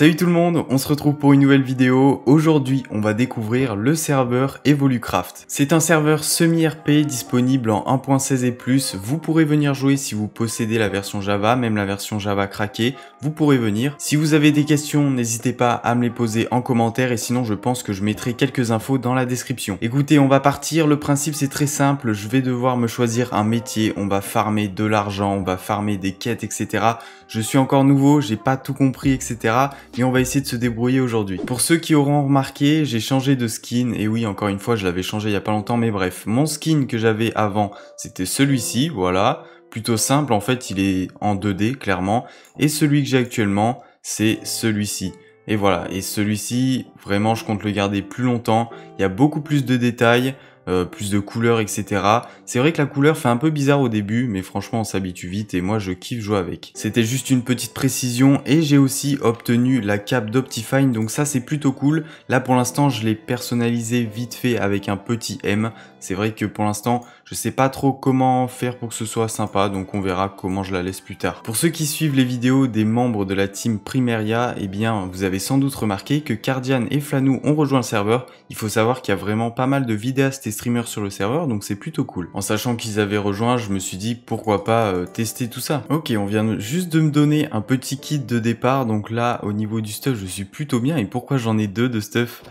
Salut tout le monde, on se retrouve pour une nouvelle vidéo. Aujourd'hui, on va découvrir le serveur Evolucraft. C'est un serveur semi-RP disponible en 1.16 et plus. Vous pourrez venir jouer si vous possédez la version Java, même la version Java craquée, vous pourrez venir. Si vous avez des questions, n'hésitez pas à me les poser en commentaire et sinon je pense que je mettrai quelques infos dans la description. Écoutez, on va partir, le principe c'est très simple, je vais devoir me choisir un métier, on va farmer de l'argent, on va farmer des quêtes, etc. Je suis encore nouveau, j'ai pas tout compris, etc et on va essayer de se débrouiller aujourd'hui. Pour ceux qui auront remarqué, j'ai changé de skin, et oui, encore une fois, je l'avais changé il y a pas longtemps, mais bref, mon skin que j'avais avant, c'était celui-ci, voilà, plutôt simple, en fait, il est en 2D, clairement, et celui que j'ai actuellement, c'est celui-ci. Et voilà, et celui-ci, vraiment, je compte le garder plus longtemps, il y a beaucoup plus de détails, euh, plus de couleurs, etc. C'est vrai que la couleur fait un peu bizarre au début, mais franchement on s'habitue vite et moi je kiffe jouer avec. C'était juste une petite précision et j'ai aussi obtenu la cape d'Optifine, donc ça c'est plutôt cool. Là pour l'instant je l'ai personnalisé vite fait avec un petit M, c'est vrai que pour l'instant, je sais pas trop comment faire pour que ce soit sympa, donc on verra comment je la laisse plus tard. Pour ceux qui suivent les vidéos des membres de la team Primaria, eh bien, vous avez sans doute remarqué que Cardian et Flanou ont rejoint le serveur. Il faut savoir qu'il y a vraiment pas mal de vidéastes et streamers sur le serveur, donc c'est plutôt cool. En sachant qu'ils avaient rejoint, je me suis dit pourquoi pas euh, tester tout ça. Ok, on vient juste de me donner un petit kit de départ, donc là, au niveau du stuff, je suis plutôt bien. Et pourquoi j'en ai deux de stuff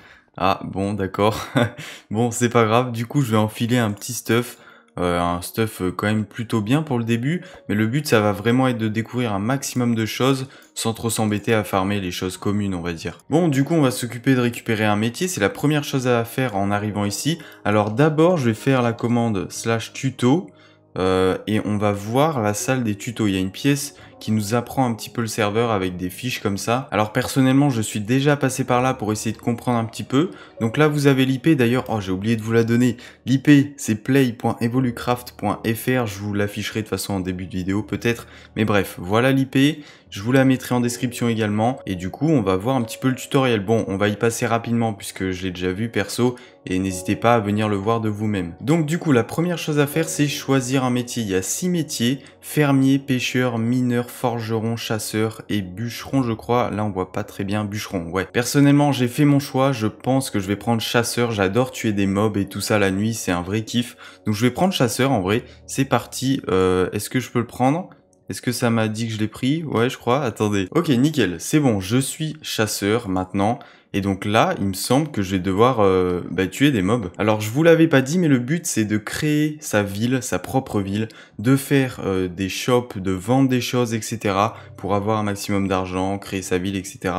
ah bon, d'accord. bon, c'est pas grave. Du coup, je vais enfiler un petit stuff. Euh, un stuff euh, quand même plutôt bien pour le début, mais le but ça va vraiment être de découvrir un maximum de choses sans trop s'embêter à farmer les choses communes on va dire. Bon du coup on va s'occuper de récupérer un métier, c'est la première chose à faire en arrivant ici. Alors d'abord je vais faire la commande slash tuto euh, et on va voir la salle des tutos. Il y a une pièce qui nous apprend un petit peu le serveur avec des fiches comme ça. Alors personnellement, je suis déjà passé par là pour essayer de comprendre un petit peu. Donc là, vous avez l'IP d'ailleurs. Oh, j'ai oublié de vous la donner. L'IP, c'est play.evolucraft.fr. Je vous l'afficherai de façon en début de vidéo peut-être. Mais bref, voilà l'IP. Je vous la mettrai en description également. Et du coup, on va voir un petit peu le tutoriel. Bon, on va y passer rapidement puisque je l'ai déjà vu perso et n'hésitez pas à venir le voir de vous-même. Donc du coup, la première chose à faire, c'est choisir un métier. Il y a six métiers, fermier, pêcheur, mineur, forgeron, chasseur et bûcheron, je crois. Là, on voit pas très bien bûcheron, ouais. Personnellement, j'ai fait mon choix. Je pense que je vais prendre chasseur. J'adore tuer des mobs et tout ça la nuit. C'est un vrai kiff. Donc je vais prendre chasseur en vrai. C'est parti. Euh, est-ce que je peux le prendre est-ce que ça m'a dit que je l'ai pris Ouais, je crois. Attendez. Ok, nickel. C'est bon, je suis chasseur maintenant. Et donc là, il me semble que je vais devoir euh, bah, tuer des mobs. Alors je vous l'avais pas dit, mais le but c'est de créer sa ville, sa propre ville, de faire euh, des shops, de vendre des choses, etc. pour avoir un maximum d'argent, créer sa ville, etc.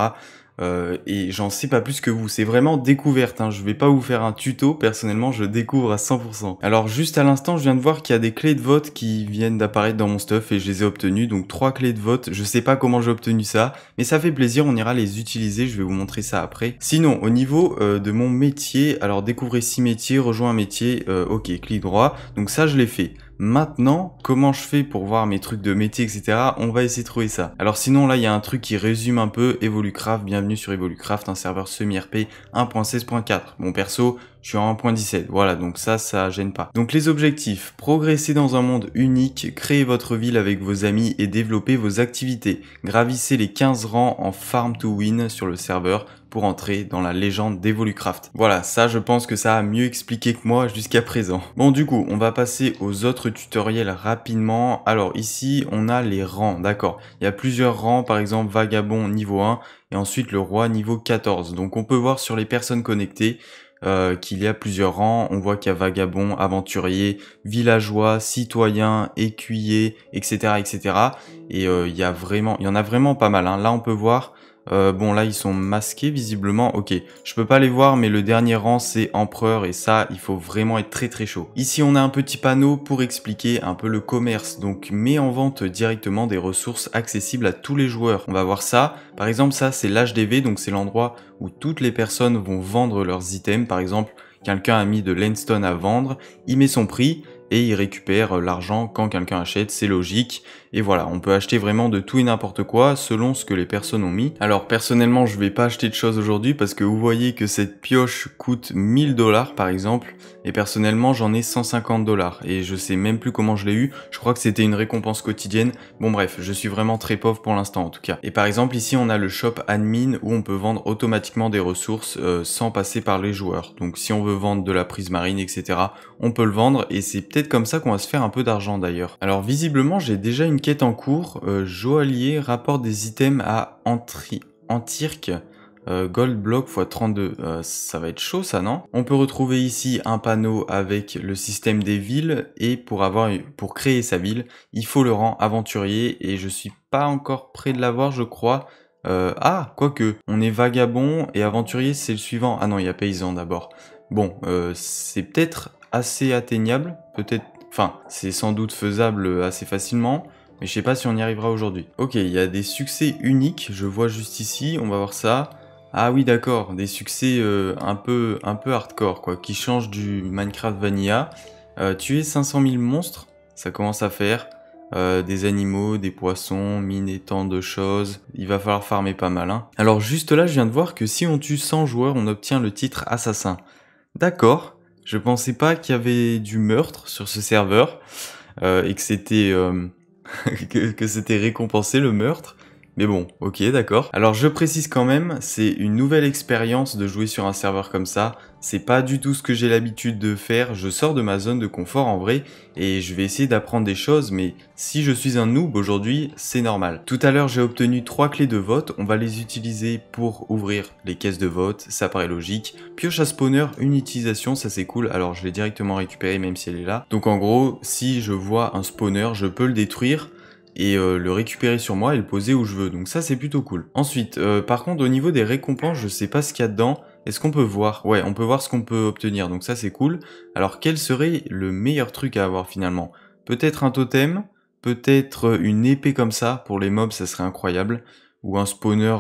Euh, et j'en sais pas plus que vous, c'est vraiment découverte, hein. je vais pas vous faire un tuto, personnellement je découvre à 100%. Alors juste à l'instant je viens de voir qu'il y a des clés de vote qui viennent d'apparaître dans mon stuff et je les ai obtenues, donc trois clés de vote, je sais pas comment j'ai obtenu ça, mais ça fait plaisir, on ira les utiliser, je vais vous montrer ça après. Sinon au niveau euh, de mon métier, alors découvrez six métiers, rejoins un métier, euh, ok clic droit, donc ça je l'ai fait. Maintenant, comment je fais pour voir mes trucs de métier, etc. On va essayer de trouver ça. Alors sinon, là, il y a un truc qui résume un peu Evolucraft. Bienvenue sur Evolucraft, un serveur semi-RP 1.16.4. Mon perso, je suis en 1.17. Voilà, donc ça, ça gêne pas. Donc les objectifs, progresser dans un monde unique, créer votre ville avec vos amis et développer vos activités. Gravissez les 15 rangs en farm to win sur le serveur pour entrer dans la légende d'Evolucraft. Voilà, ça je pense que ça a mieux expliqué que moi jusqu'à présent. Bon du coup, on va passer aux autres tutoriels rapidement. Alors ici, on a les rangs, d'accord. Il y a plusieurs rangs, par exemple Vagabond niveau 1 et ensuite le Roi niveau 14. Donc on peut voir sur les personnes connectées euh, qu'il y a plusieurs rangs. On voit qu'il y a vagabond, aventurier, villageois, citoyen, écuyer, etc., etc. Et euh, il y a vraiment, il y en a vraiment pas mal. Hein. Là, on peut voir euh, bon, là, ils sont masqués, visiblement. Ok, je peux pas les voir, mais le dernier rang, c'est Empereur, et ça, il faut vraiment être très très chaud. Ici, on a un petit panneau pour expliquer un peu le commerce. Donc, met en vente directement des ressources accessibles à tous les joueurs. On va voir ça. Par exemple, ça, c'est l'HDV, donc c'est l'endroit où toutes les personnes vont vendre leurs items. Par exemple, quelqu'un a mis de l'endstone à vendre, il met son prix, et ils récupèrent euh, l'argent quand quelqu'un achète, c'est logique. Et voilà, on peut acheter vraiment de tout et n'importe quoi selon ce que les personnes ont mis. Alors personnellement, je vais pas acheter de choses aujourd'hui parce que vous voyez que cette pioche coûte 1000 dollars par exemple, et personnellement j'en ai 150 dollars et je sais même plus comment je l'ai eu. Je crois que c'était une récompense quotidienne. Bon bref, je suis vraiment très pauvre pour l'instant en tout cas. Et par exemple ici on a le shop admin où on peut vendre automatiquement des ressources euh, sans passer par les joueurs. Donc si on veut vendre de la prise marine etc, on peut le vendre et c'est peut-être comme ça qu'on va se faire un peu d'argent d'ailleurs. Alors visiblement j'ai déjà une quête en cours, euh, joaillier rapporte des items à Antri Antirk. Euh, gold block x 32, euh, ça va être chaud ça non On peut retrouver ici un panneau avec le système des villes et pour avoir pour créer sa ville, il faut le rang aventurier et je suis pas encore près de l'avoir je crois. Euh, ah, quoique, on est vagabond et aventurier c'est le suivant. Ah non, il y a paysan d'abord. Bon, euh, c'est peut-être assez atteignable enfin, c'est sans doute faisable assez facilement, mais je sais pas si on y arrivera aujourd'hui. Ok, il y a des succès uniques, je vois juste ici, on va voir ça. Ah oui d'accord, des succès euh, un, peu, un peu hardcore quoi, qui changent du Minecraft Vanilla. Euh, tuer 500 000 monstres, ça commence à faire. Euh, des animaux, des poissons, miner tant de choses. Il va falloir farmer pas mal. Hein. Alors juste là, je viens de voir que si on tue 100 joueurs, on obtient le titre assassin. D'accord, je pensais pas qu'il y avait du meurtre sur ce serveur euh, et que c'était euh, que c'était récompensé le meurtre. Mais bon, ok, d'accord. Alors je précise quand même, c'est une nouvelle expérience de jouer sur un serveur comme ça. C'est pas du tout ce que j'ai l'habitude de faire, je sors de ma zone de confort en vrai, et je vais essayer d'apprendre des choses, mais si je suis un noob aujourd'hui, c'est normal. Tout à l'heure j'ai obtenu trois clés de vote, on va les utiliser pour ouvrir les caisses de vote, ça paraît logique. Pioche à spawner, une utilisation, ça c'est cool, alors je l'ai directement récupéré même si elle est là. Donc en gros, si je vois un spawner, je peux le détruire, et euh, le récupérer sur moi et le poser où je veux. Donc ça c'est plutôt cool. Ensuite, euh, par contre au niveau des récompenses, je sais pas ce qu'il y a dedans. Est-ce qu'on peut voir Ouais, on peut voir ce qu'on peut obtenir, donc ça c'est cool. Alors quel serait le meilleur truc à avoir finalement Peut-être un totem, peut-être euh, une épée comme ça, pour les mobs ça serait incroyable, ou un spawner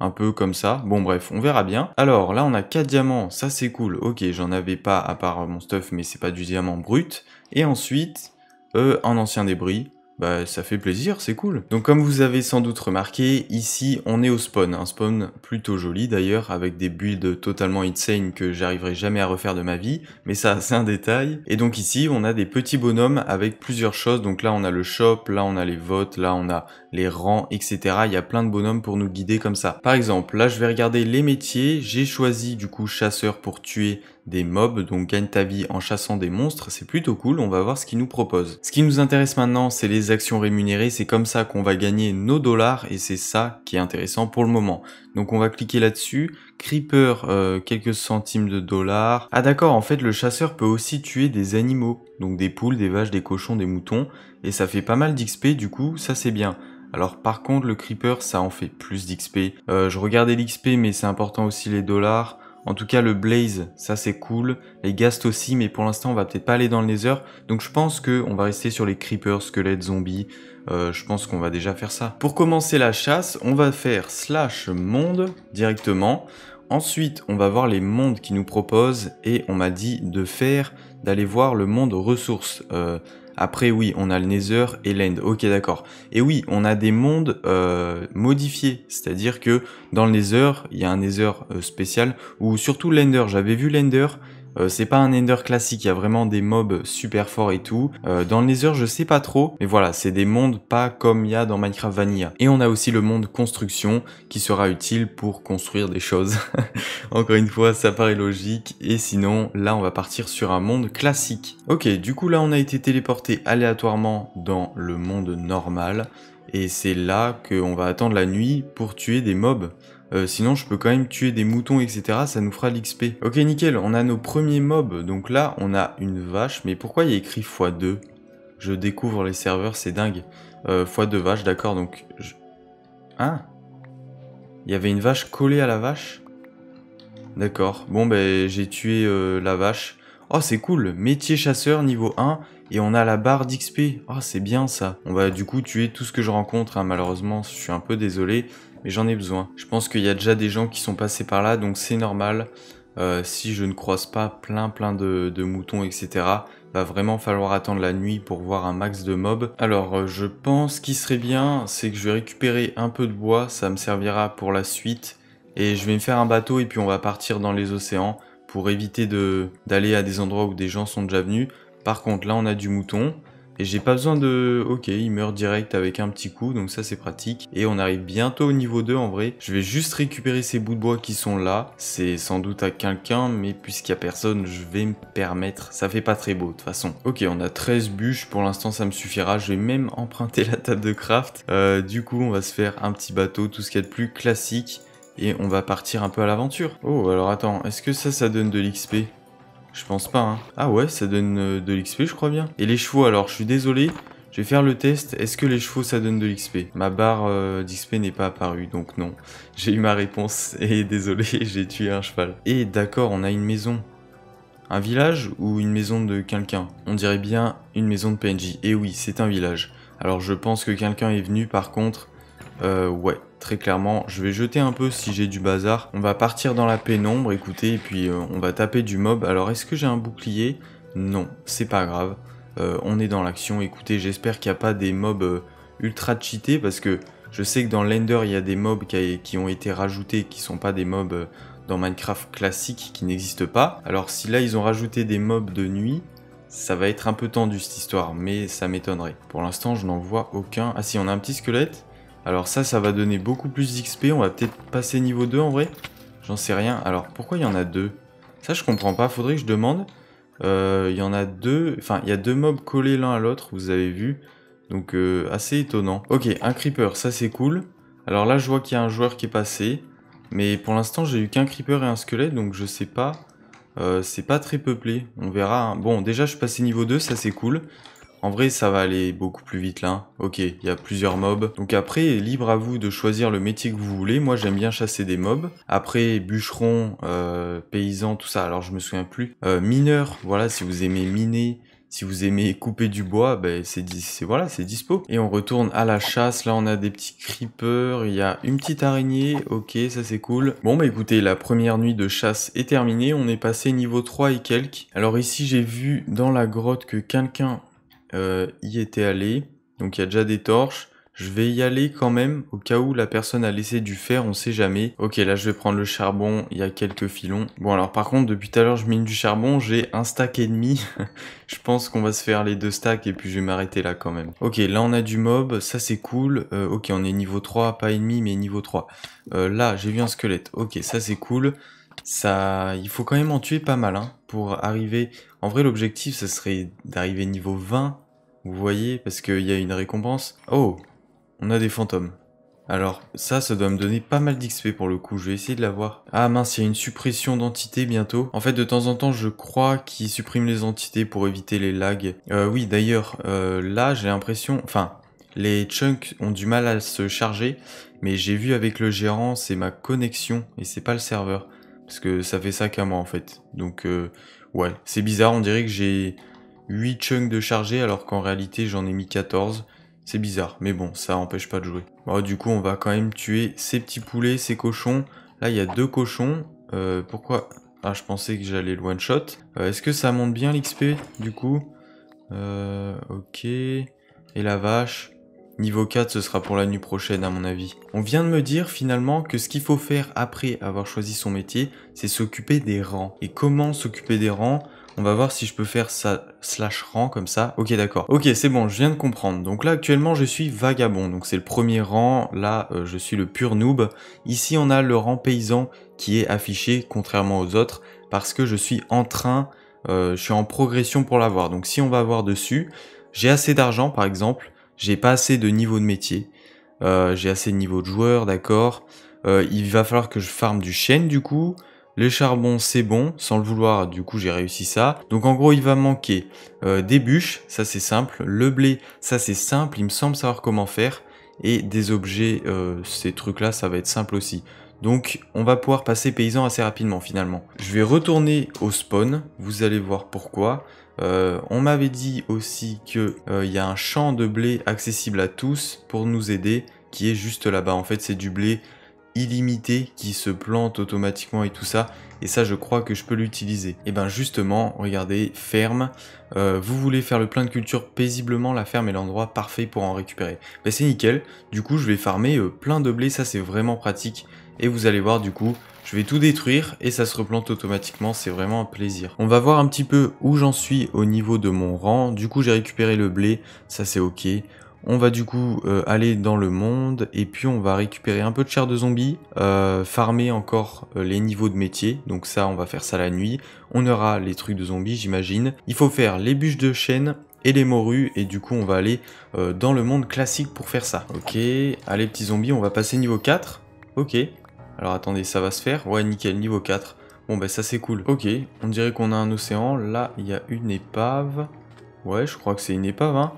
un peu comme ça. Bon bref, on verra bien. Alors là on a 4 diamants, ça c'est cool. Ok, j'en avais pas à part mon stuff, mais c'est pas du diamant brut. Et ensuite, euh, un ancien débris, bah ça fait plaisir, c'est cool. Donc comme vous avez sans doute remarqué, ici on est au spawn, un spawn plutôt joli d'ailleurs, avec des builds totalement insane que j'arriverai jamais à refaire de ma vie, mais ça c'est un détail. Et donc ici on a des petits bonhommes avec plusieurs choses, donc là on a le shop, là on a les votes, là on a les rangs, etc. Il y a plein de bonhommes pour nous guider comme ça. Par exemple, là je vais regarder les métiers, j'ai choisi du coup chasseur pour tuer des mobs, donc gagne ta vie en chassant des monstres, c'est plutôt cool, on va voir ce qu'ils nous proposent. Ce qui nous intéresse maintenant, c'est les actions rémunérées, c'est comme ça qu'on va gagner nos dollars, et c'est ça qui est intéressant pour le moment. Donc on va cliquer là-dessus, Creeper, euh, quelques centimes de dollars. Ah d'accord, en fait le chasseur peut aussi tuer des animaux, donc des poules, des vaches, des cochons, des moutons, et ça fait pas mal d'XP, du coup ça c'est bien. Alors par contre le creeper ça en fait plus d'XP. Euh, je regardais l'XP mais c'est important aussi les dollars. En tout cas, le Blaze, ça c'est cool. Les ghasts aussi, mais pour l'instant, on va peut-être pas aller dans le Nether. Donc je pense qu'on va rester sur les Creepers, squelettes, zombies. Euh, je pense qu'on va déjà faire ça. Pour commencer la chasse, on va faire slash monde directement. Ensuite, on va voir les mondes qui nous proposent et on m'a dit de faire, d'aller voir le monde ressources. Euh, après, oui, on a le Nether et l'End. Ok, d'accord. Et oui, on a des mondes euh, modifiés. C'est-à-dire que dans le Nether, il y a un Nether euh, spécial, ou surtout l'Ender. J'avais vu l'Ender, euh, c'est pas un Ender classique, il y a vraiment des mobs super forts et tout. Euh, dans le Nether, je sais pas trop, mais voilà, c'est des mondes pas comme il y a dans Minecraft Vanilla. Et on a aussi le monde construction qui sera utile pour construire des choses. Encore une fois, ça paraît logique. Et sinon, là, on va partir sur un monde classique. Ok, du coup là, on a été téléporté aléatoirement dans le monde normal. Et c'est là qu'on va attendre la nuit pour tuer des mobs. Euh, sinon je peux quand même tuer des moutons, etc. Ça nous fera l'XP. Ok, nickel, on a nos premiers mobs. Donc là, on a une vache. Mais pourquoi il y a écrit x2 Je découvre les serveurs, c'est dingue. Euh, x2 vache, d'accord, donc... Je... Hein Il y avait une vache collée à la vache D'accord. Bon, ben, j'ai tué euh, la vache. Oh, c'est cool. Métier chasseur, niveau 1. Et on a la barre d'XP. Oh, c'est bien ça. On va du coup tuer tout ce que je rencontre. Hein. Malheureusement, je suis un peu désolé mais j'en ai besoin. Je pense qu'il y a déjà des gens qui sont passés par là, donc c'est normal. Euh, si je ne croise pas plein plein de, moutons, etc., va vraiment falloir attendre la nuit pour voir un max de mob Alors euh, je pense qu'il serait bien, c'est que je vais récupérer un peu de bois, ça me servira pour la suite. Et je vais me faire un bateau et puis on va partir dans les océans pour éviter d'aller à des endroits où des gens sont déjà venus. Par contre là on a du mouton, et j'ai pas besoin de... Ok, il meurt direct avec un petit coup, donc ça c'est pratique. Et on arrive bientôt au niveau 2 en vrai. Je vais juste récupérer ces bouts de bois qui sont là. C'est sans doute à quelqu'un, mais puisqu'il y a personne, je vais me permettre. Ça fait pas très beau de toute façon. Ok, on a 13 bûches, pour l'instant ça me suffira. Je vais même emprunter la table de craft. Euh, du coup, on va se faire un petit bateau, tout ce qu'il y a de plus classique. Et on va partir un peu à l'aventure. Oh, alors attends, est-ce que ça, ça donne de l'XP je pense pas. Hein. Ah ouais, ça donne euh, de l'XP, je crois bien. Et les chevaux, alors, je suis désolé. Je vais faire le test. Est-ce que les chevaux, ça donne de l'XP Ma barre euh, d'XP n'est pas apparue, donc non. J'ai eu ma réponse. Et désolé, j'ai tué un cheval. Et d'accord, on a une maison. Un village ou une maison de quelqu'un On dirait bien une maison de PNJ. Et eh oui, c'est un village. Alors je pense que quelqu'un est venu, par contre... Euh, ouais, très clairement. Je vais jeter un peu si j'ai du bazar. On va partir dans la pénombre, écoutez, et puis euh, on va taper du mob. Alors, est-ce que j'ai un bouclier Non, c'est pas grave. Euh, on est dans l'action. Écoutez, j'espère qu'il n'y a pas des mobs euh, ultra cheatés, parce que je sais que dans Lender, il y a des mobs qui, ont été rajoutés, qui sont pas des mobs dans Minecraft classique, qui n'existent pas. Alors, si là, ils ont rajouté des mobs de nuit, ça va être un peu tendu cette histoire, mais ça m'étonnerait. Pour l'instant, je n'en vois aucun. Ah si, on a un petit squelette. Alors ça, ça va donner beaucoup plus d'XP. On va peut-être passer niveau 2 en vrai. J'en sais rien. Alors pourquoi il y en a deux Ça, je comprends pas. Faudrait que je demande. Euh, il y en a deux. Enfin, il y a deux mobs collés l'un à l'autre, vous avez vu. Donc euh, assez étonnant. Ok, un creeper, ça c'est cool. Alors là, je vois qu'il y a un joueur qui est passé. Mais pour l'instant, j'ai eu qu'un creeper et un squelette, donc je sais pas. Euh, c'est pas très peuplé. On verra. Hein. Bon, déjà, je suis passé niveau 2, ça c'est cool. En vrai, ça va aller beaucoup plus vite là. Ok, il y a plusieurs mobs. Donc après, libre à vous de choisir le métier que vous voulez. Moi, j'aime bien chasser des mobs. Après, bûcheron, euh, paysan, tout ça. Alors, je me souviens plus. Euh, mineur, voilà, si vous aimez miner, si vous aimez couper du bois, ben c'est voilà, c'est dispo. Et on retourne à la chasse. Là, on a des petits creepers. Il y a une petite araignée. Ok, ça c'est cool. Bon, bah écoutez, la première nuit de chasse est terminée. On est passé niveau 3 et quelques. Alors ici, j'ai vu dans la grotte que quelqu'un euh, y était allé, donc il y a déjà des torches. Je vais y aller quand même, au cas où la personne a laissé du fer, on sait jamais. Ok, là je vais prendre le charbon, il y a quelques filons. Bon alors par contre, depuis tout à l'heure je mine du charbon, j'ai un stack et demi. je pense qu'on va se faire les deux stacks et puis je vais m'arrêter là quand même. Ok, là on a du mob, ça c'est cool. Euh, ok, on est niveau 3, pas ennemi mais niveau 3. Euh, là, j'ai vu un squelette, ok, ça c'est cool. Ça, il faut quand même en tuer pas mal hein, pour arriver... En vrai l'objectif ce serait d'arriver niveau 20 vous voyez, parce qu'il y a une récompense. Oh, on a des fantômes. Alors, ça, ça doit me donner pas mal d'XP pour le coup, je vais essayer de l'avoir. Ah mince, il y a une suppression d'entités bientôt. En fait, de temps en temps, je crois qu'ils suppriment les entités pour éviter les lags. Euh, oui, d'ailleurs, euh, là, j'ai l'impression... Enfin, les chunks ont du mal à se charger, mais j'ai vu avec le gérant, c'est ma connexion, et c'est pas le serveur. Parce que ça fait ça qu'à moi, en fait. Donc, euh, ouais, c'est bizarre, on dirait que j'ai 8 chunks de chargés alors qu'en réalité j'en ai mis 14. C'est bizarre, mais bon, ça empêche pas de jouer. Bon, du coup, on va quand même tuer ces petits poulets, ces cochons. Là, il y a deux cochons. Euh, pourquoi Ah, je pensais que j'allais le one-shot. Euh, est-ce que ça monte bien l'XP, du coup euh, Ok. Et la vache Niveau 4, ce sera pour la nuit prochaine à mon avis. On vient de me dire finalement que ce qu'il faut faire après avoir choisi son métier, c'est s'occuper des rangs. Et comment s'occuper des rangs on va voir si je peux faire ça slash rang comme ça. Ok, d'accord. Ok, c'est bon, je viens de comprendre. Donc là, actuellement, je suis vagabond. Donc c'est le premier rang. Là, euh, je suis le pur noob. Ici, on a le rang paysan qui est affiché, contrairement aux autres, parce que je suis en train, euh, je suis en progression pour l'avoir. Donc si on va voir dessus, j'ai assez d'argent, par exemple. J'ai pas assez de niveau de métier. Euh, j'ai assez de niveau de joueur, d'accord. il va falloir que je farme du chêne, du coup. Les charbons, c'est bon, sans le vouloir, du coup j'ai réussi ça. Donc en gros, il va manquer euh, des bûches, ça c'est simple. Le blé, ça c'est simple, il me semble savoir comment faire. Et des objets, euh, ces trucs-là, ça va être simple aussi. Donc on va pouvoir passer paysan assez rapidement finalement. Je vais retourner au spawn, vous allez voir pourquoi. Euh, on m'avait dit aussi qu'il y a un champ de blé accessible à tous pour nous aider qui est juste là-bas. En fait, c'est du blé illimité qui se plante automatiquement et tout ça. Et ça, je crois que je peux l'utiliser. Et eh ben justement, regardez, ferme. Euh, vous voulez faire le plein de culture paisiblement, la ferme est l'endroit parfait pour en récupérer. Ben, c'est nickel. Du coup, je vais farmer euh, plein de blé. Ça, c'est vraiment pratique. Et vous allez voir, du coup, je vais tout détruire et ça se replante automatiquement, c'est vraiment un plaisir. On va voir un petit peu où j'en suis au niveau de mon rang. Du coup, j'ai récupéré le blé, ça c'est ok. On va du coup euh, aller dans le monde et puis on va récupérer un peu de chair de zombie, euh, farmer encore euh, les niveaux de métier, donc ça on va faire ça la nuit. On aura les trucs de zombies j'imagine. Il faut faire les bûches de chêne et les morues et du coup on va aller dans le monde classique pour faire ça. Ok, allez petits zombies, on va passer niveau 4. Ok, alors attendez ça va se faire, ouais nickel niveau 4. Bon bah ça c'est cool. Ok, on dirait qu'on a un océan, là il y a une épave. Ouais je crois que c'est une épave hein.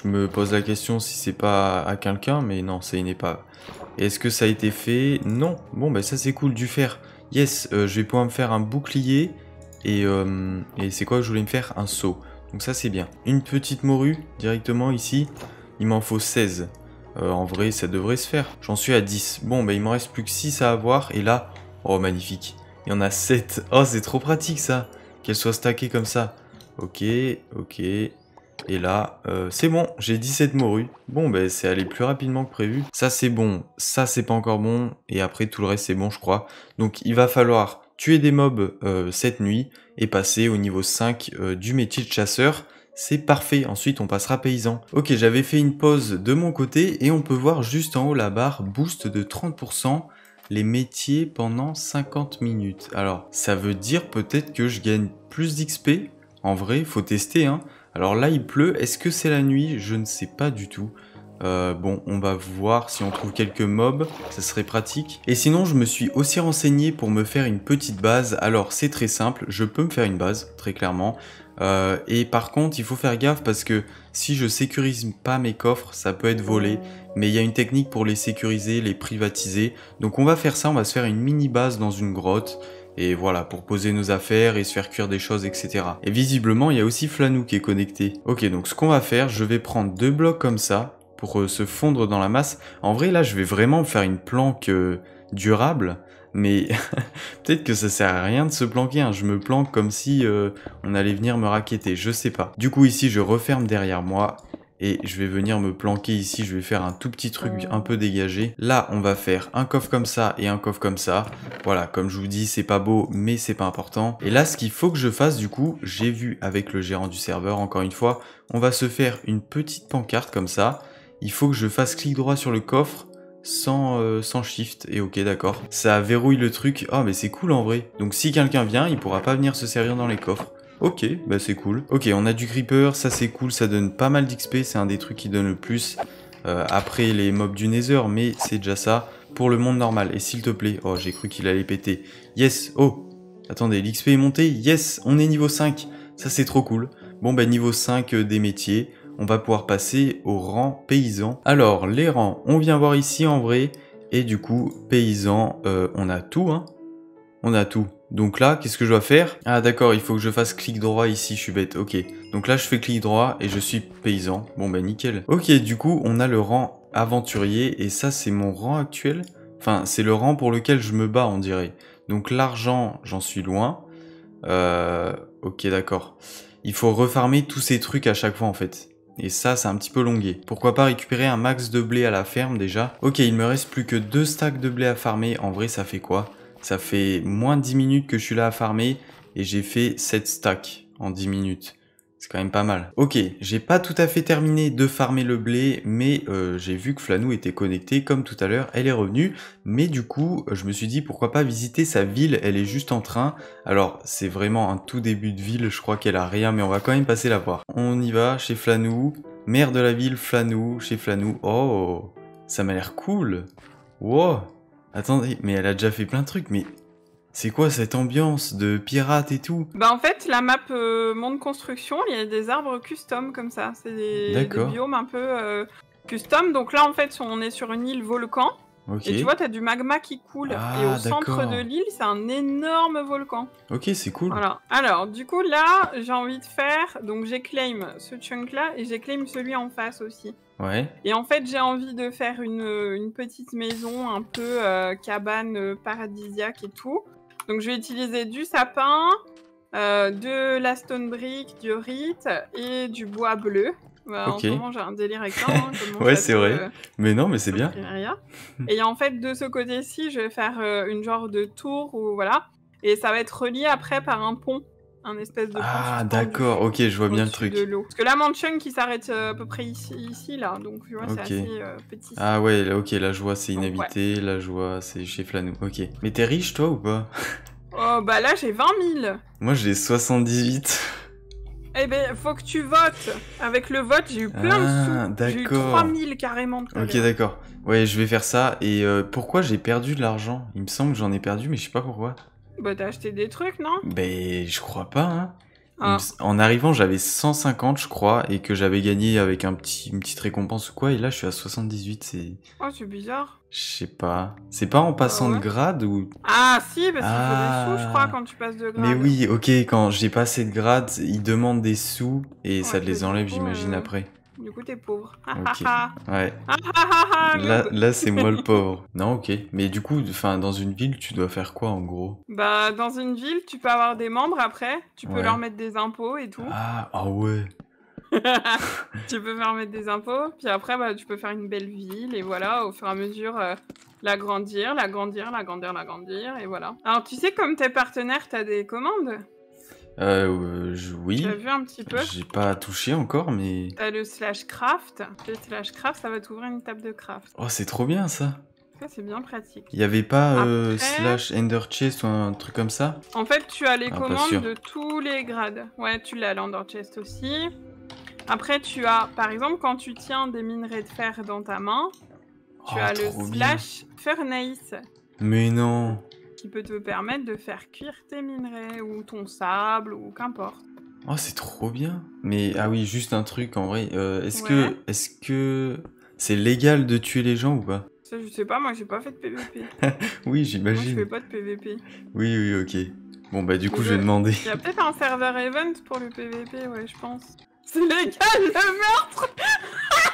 Je me pose la question si c'est pas à quelqu'un, mais non, c'est n'est pas. Est-ce que ça a été fait Non. Bon, ben ça c'est cool, du fer. Yes, euh, je vais pouvoir me faire un bouclier. Et, euh, et c'est quoi que je voulais me faire Un saut Donc ça c'est bien. Une petite morue directement ici. Il m'en faut 16. Euh, en vrai, ça devrait se faire. J'en suis à 10. Bon, ben il m'en reste plus que 6 à avoir. Et là, oh magnifique. Il y en a 7. Oh, c'est trop pratique ça. Qu'elle soit stackée comme ça. Ok, ok, et là, euh, c'est bon, j'ai 17 morues. Bon, ben c'est allé plus rapidement que prévu. Ça c'est bon, ça c'est pas encore bon, et après tout le reste c'est bon je crois. Donc il va falloir tuer des mobs euh, cette nuit, et passer au niveau 5 euh, du métier de chasseur. C'est parfait, ensuite on passera paysan. Ok, j'avais fait une pause de mon côté, et on peut voir juste en haut la barre, boost de 30% les métiers pendant 50 minutes. Alors, ça veut dire peut-être que je gagne plus d'XP. En vrai, faut tester, hein. Alors là, il pleut. Est-ce que c'est la nuit Je ne sais pas du tout. Euh, bon, on va voir si on trouve quelques mobs, ça serait pratique. Et sinon, je me suis aussi renseigné pour me faire une petite base. Alors, c'est très simple, je peux me faire une base, très clairement. Euh, et par contre, il faut faire gaffe parce que si je sécurise pas mes coffres, ça peut être volé. Mais il y a une technique pour les sécuriser, les privatiser. Donc on va faire ça, on va se faire une mini base dans une grotte et voilà, pour poser nos affaires et se faire cuire des choses, etc. Et visiblement, il y a aussi Flanou qui est connecté. Ok, donc ce qu'on va faire, je vais prendre deux blocs comme ça, pour euh, se fondre dans la masse. En vrai, là, je vais vraiment faire une planque euh, durable, mais peut-être que ça sert à rien de se planquer, hein. je me planque comme si euh, on allait venir me raqueter, je sais pas. Du coup, ici, je referme derrière moi, et je vais venir me planquer ici, je vais faire un tout petit truc un peu dégagé. Là, on va faire un coffre comme ça et un coffre comme ça. Voilà, comme je vous dis, c'est pas beau, mais c'est pas important. Et là, ce qu'il faut que je fasse, du coup, j'ai vu avec le gérant du serveur, encore une fois, on va se faire une petite pancarte comme ça. Il faut que je fasse clic droit sur le coffre, sans, euh, sans, shift et ok d'accord. Ça verrouille le truc, oh, mais c'est cool en vrai. Donc si quelqu'un vient, il pourra pas venir se servir dans les coffres. Ok, bah c'est cool. Ok, on a du creeper, ça c'est cool, ça donne pas mal d'XP, c'est un des trucs qui donne le plus euh, après les mobs du Nether, mais c'est déjà ça pour le monde normal. Et s'il te plaît, oh j'ai cru qu'il allait péter. Yes, oh, attendez, l'XP est monté, yes, on est niveau 5, ça c'est trop cool. Bon bah niveau 5 euh, des métiers, on va pouvoir passer au rang paysan. Alors les rangs, on vient voir ici en vrai, et du coup paysan, euh, on a tout, hein, on a tout. Donc là, qu'est-ce que je dois faire Ah d'accord, il faut que je fasse clic droit ici, je suis bête, ok. Donc là, je fais clic droit et je suis paysan. Bon bah nickel. Ok, du coup, on a le rang aventurier et ça, c'est mon rang actuel. Enfin, c'est le rang pour lequel je me bats, on dirait. Donc l'argent, j'en suis loin. Euh, ok, d'accord. Il faut refarmer tous ces trucs à chaque fois, en fait. Et ça, c'est un petit peu longué. Pourquoi pas récupérer un max de blé à la ferme, déjà Ok, il me reste plus que deux stacks de blé à farmer. En vrai, ça fait quoi ça fait moins de 10 minutes que je suis là à farmer et j'ai fait 7 stacks en 10 minutes. C'est quand même pas mal. Ok, j'ai pas tout à fait terminé de farmer le blé, mais euh, j'ai vu que Flanou était connectée, comme tout à l'heure, elle est revenue. Mais du coup, je me suis dit pourquoi pas visiter sa ville, elle est juste en train. Alors, c'est vraiment un tout début de ville, je crois qu'elle a rien, mais on va quand même passer la voir. On y va, chez Flanou, maire de la ville, Flanou, chez Flanou. Oh, ça m'a l'air cool. Wow, Attendez, mais elle a déjà fait plein de trucs, mais c'est quoi cette ambiance de pirate et tout Bah en fait, la map euh, monde construction, il y a des arbres custom comme ça. C'est des, biomes un peu euh, custom. Donc là, en fait, on est sur une île volcan. Et tu vois, t'as du magma qui coule. et ah, au centre de l'île, c'est un énorme volcan. Ok, c'est cool. Alors, du coup, là, j'ai envie de faire... Donc, j'éclaim ce chunk-là et j'éclaim celui en face aussi. Et en fait, j'ai envie de faire une, petite maison un peu euh, cabane euh, paradisiaque et tout. Donc, je vais utiliser du sapin, euh, de la stone brick, du rite et du bois bleu. Bah, en ce moment, j'ai un délire avec ça. Hein. ouais, c'est vrai. mais non, mais c'est bien. Et en fait, de ce côté-ci, je vais faire une genre de tour ou voilà. Et ça va être relié après par un pont espèce Ah, d'accord, ok, je vois bien le truc. Parce que la mansion qui s'arrête euh, à peu près ici, là, donc tu vois, c'est assez euh, petit. Ah ouais, ok, la joie c'est inhabité, la joie c'est chez Flanou, ok. Mais t'es riche toi ou pas Oh, bah là, j'ai 20 000. Moi, j'ai 78. Eh ben, faut que tu votes. Avec le vote, j'ai eu plein de sous. Ah, j'ai 3000 carrément. ok, d'accord. Ouais, je vais faire ça. Et euh, pourquoi j'ai perdu de l'argent Il me semble que j'en ai perdu, mais je sais pas pourquoi. Bah t'as acheté des trucs, non Ben je crois pas. Hein. Ah. En arrivant, j'avais 150, je crois, et que j'avais gagné avec un petit, une petite récompense ou quoi, et là je suis à 78, c'est... Oh, c'est bizarre. Je sais pas. C'est pas en passant ah de grade ou... Ah si, parce qu'il faut des sous, je crois, ah. quand tu passes de grade. Mais oui, ok, quand j'ai passé de grade, ils demandent des sous, et ça te les enlève, j'imagine, euh, après. Du coup, t'es pauvre. ouais. là, là c'est moi le pauvre. Non, ok. Mais du coup, enfin, dans une ville, tu dois faire quoi en gros Bah, dans une ville, tu peux avoir des membres après. Tu peux leur mettre des impôts et tout. Ah, ah ouais. tu peux leur mettre des impôts, puis après, bah, tu peux faire une belle ville, et voilà, au fur et à mesure, euh, l'agrandir, l'agrandir, l'agrandir, l'agrandir, et voilà. Alors, tu sais, comme tes partenaires, t'as des commandes euh, euh oui. J'ai pas touché encore, mais. T'as le slash craft. Le slash craft, ça va t'ouvrir une table de craft. Oh, c'est trop bien ça! c'est bien pratique. Il y avait pas euh, slash Ender Chest ou un truc comme ça? En fait, tu as les ah, commandes de tous les grades. Ouais, tu l'as l'Ender Chest aussi. Après, tu as, par exemple, quand tu tiens des minerais de fer dans ta main, tu oh, as le slash Furnace. Mais non! qui peut te permettre de faire cuire tes minerais ou ton sable ou qu'importe. Oh, c'est trop bien. Mais ah oui, juste un truc en vrai. Euh, est-ce que est-ce que c'est légal de tuer les gens ou pas Ça, je sais pas. Moi, j'ai pas fait de PVP. oui, j'imagine. je fais pas de PVP. Oui, oui, ok. Bon bah du coup, je, je vais demander. Il y a peut-être un serveur event pour le PVP, ouais, je pense. C'est légal le meurtre.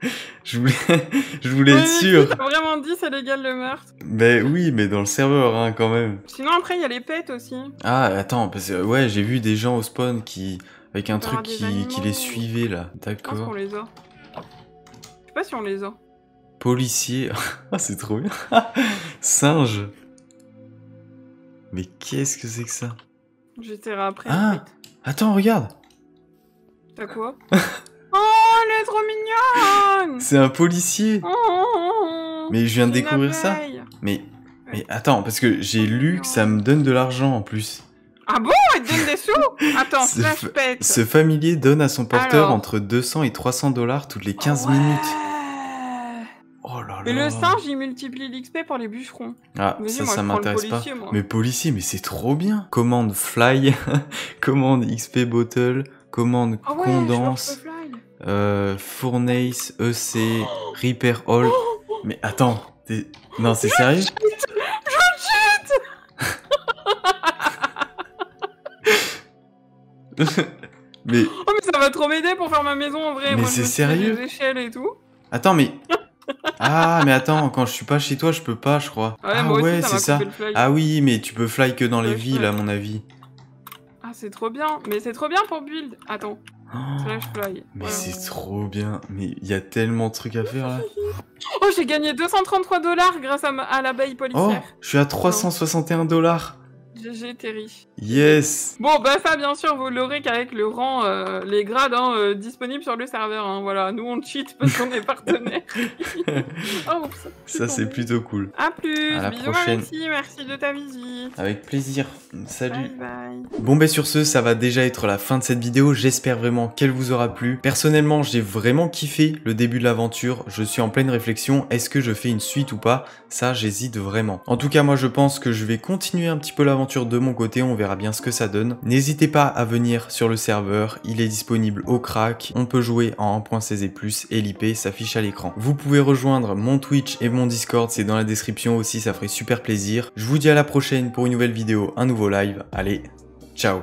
je voulais, je voulais être sûr. vraiment dit c'est légal le meurtre Ben oui, mais dans le serveur hein, quand même. Sinon après il y a les pets aussi. Ah attends, ouais j'ai vu des gens au spawn qui avec un truc qui, les suivait là. D'accord. Je les a. sais pas si on les a. Policier, ah, c'est trop bien. Singe. Mais qu'est-ce que c'est que ça J'étais après. Ah, attends regarde. T'as quoi oh Oh, elle est trop mignonne C'est un policier oh, oh, Mais je viens de découvrir ça. Mais, mais attends, parce que j'ai lu que ça me donne de l'argent en plus. Ah bon Elle donne des sous Attends, ce, Ce familier donne à son porteur entre 200 et 300 dollars toutes les 15 minutes. Oh Mais le singe, il multiplie l'XP pour les bûcherons. Ah, ça, ça m'intéresse pas. Mais policier, mais c'est trop bien. Commande fly, commande XP bottle, commande ah condense, euh, Fournace, EC, Reaper Hall. Oh. Mais attends, non, c'est sérieux Je chute mais... Oh mais ça va trop m'aider pour faire ma maison en vrai. Mais c'est sérieux. et tout. Attends mais ah, mais attends, quand je suis pas chez toi, je peux pas, je crois. ah ouais, c'est ça. Ah oui, mais tu peux fly que dans les villes, à mon avis. Ah, c'est trop bien. Mais c'est trop bien pour build. Attends. Oh, mais c'est trop bien. Mais il y a tellement de trucs à faire là. oh, j'ai gagné 233 dollars grâce à, à l'abeille policière. Oh, je suis à 361 dollars. GG Terry. Yes Bon, bah ça, bien sûr, vous l'aurez qu'avec le rang, euh, les grades hein, euh, disponibles sur le serveur. Hein, voilà, nous on cheat parce qu'on est partenaires oh, ça, c'est plutôt cool. A plus à la prochaine. merci de ta visite. Avec plaisir. Salut Bye bye. Bon, bah sur ce, ça va déjà être la fin de cette vidéo. J'espère vraiment qu'elle vous aura plu. Personnellement, j'ai vraiment kiffé le début de l'aventure. Je suis en pleine réflexion. Est-ce que je fais une suite ou pas Ça, j'hésite vraiment. En tout cas, moi, je pense que je vais continuer un petit peu l'aventure de mon côté, on verra bien ce que ça donne. N'hésitez pas à venir sur le serveur, il est disponible au crack, on peut jouer en 1.16 et plus, et l'IP s'affiche à l'écran. Vous pouvez rejoindre mon Twitch et mon Discord, c'est dans la description aussi, ça ferait super plaisir. Je vous dis à la prochaine pour une nouvelle vidéo, un nouveau live, allez, ciao